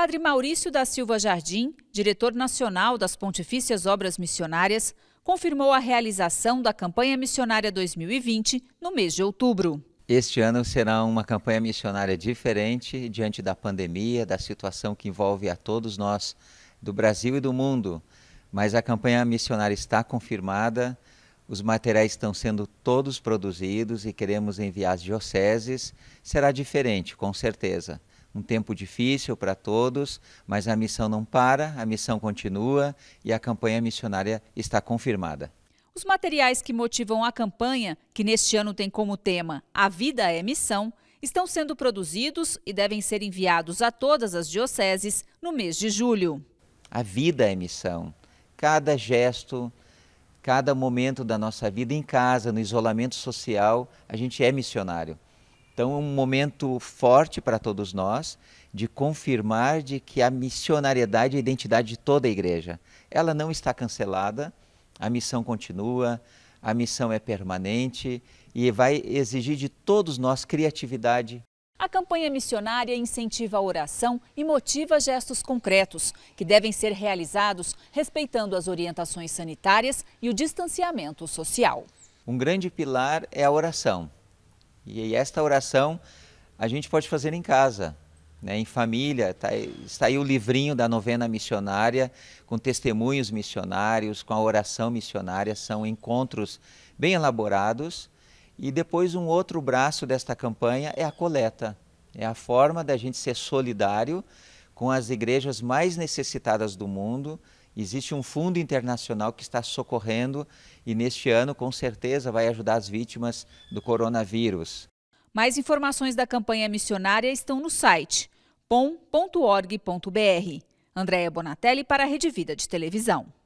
Padre Maurício da Silva Jardim, diretor nacional das Pontifícias Obras Missionárias, confirmou a realização da Campanha Missionária 2020 no mês de outubro. Este ano será uma campanha missionária diferente diante da pandemia, da situação que envolve a todos nós do Brasil e do mundo. Mas a campanha missionária está confirmada, os materiais estão sendo todos produzidos e queremos enviar às dioceses. Será diferente, com certeza um tempo difícil para todos, mas a missão não para, a missão continua e a campanha missionária está confirmada. Os materiais que motivam a campanha, que neste ano tem como tema A Vida é Missão, estão sendo produzidos e devem ser enviados a todas as dioceses no mês de julho. A vida é missão. Cada gesto, cada momento da nossa vida em casa, no isolamento social, a gente é missionário. Então, é um momento forte para todos nós de confirmar de que a missionariedade é a identidade de toda a igreja. Ela não está cancelada, a missão continua, a missão é permanente e vai exigir de todos nós criatividade. A campanha missionária incentiva a oração e motiva gestos concretos, que devem ser realizados respeitando as orientações sanitárias e o distanciamento social. Um grande pilar é a oração. E esta oração a gente pode fazer em casa, né, em família. Tá, está aí o livrinho da novena missionária, com testemunhos missionários, com a oração missionária. São encontros bem elaborados. E depois, um outro braço desta campanha é a coleta. É a forma da gente ser solidário com as igrejas mais necessitadas do mundo, Existe um fundo internacional que está socorrendo e neste ano, com certeza, vai ajudar as vítimas do coronavírus. Mais informações da campanha missionária estão no site pom.org.br. Andréia Bonatelli para a Rede Vida de Televisão.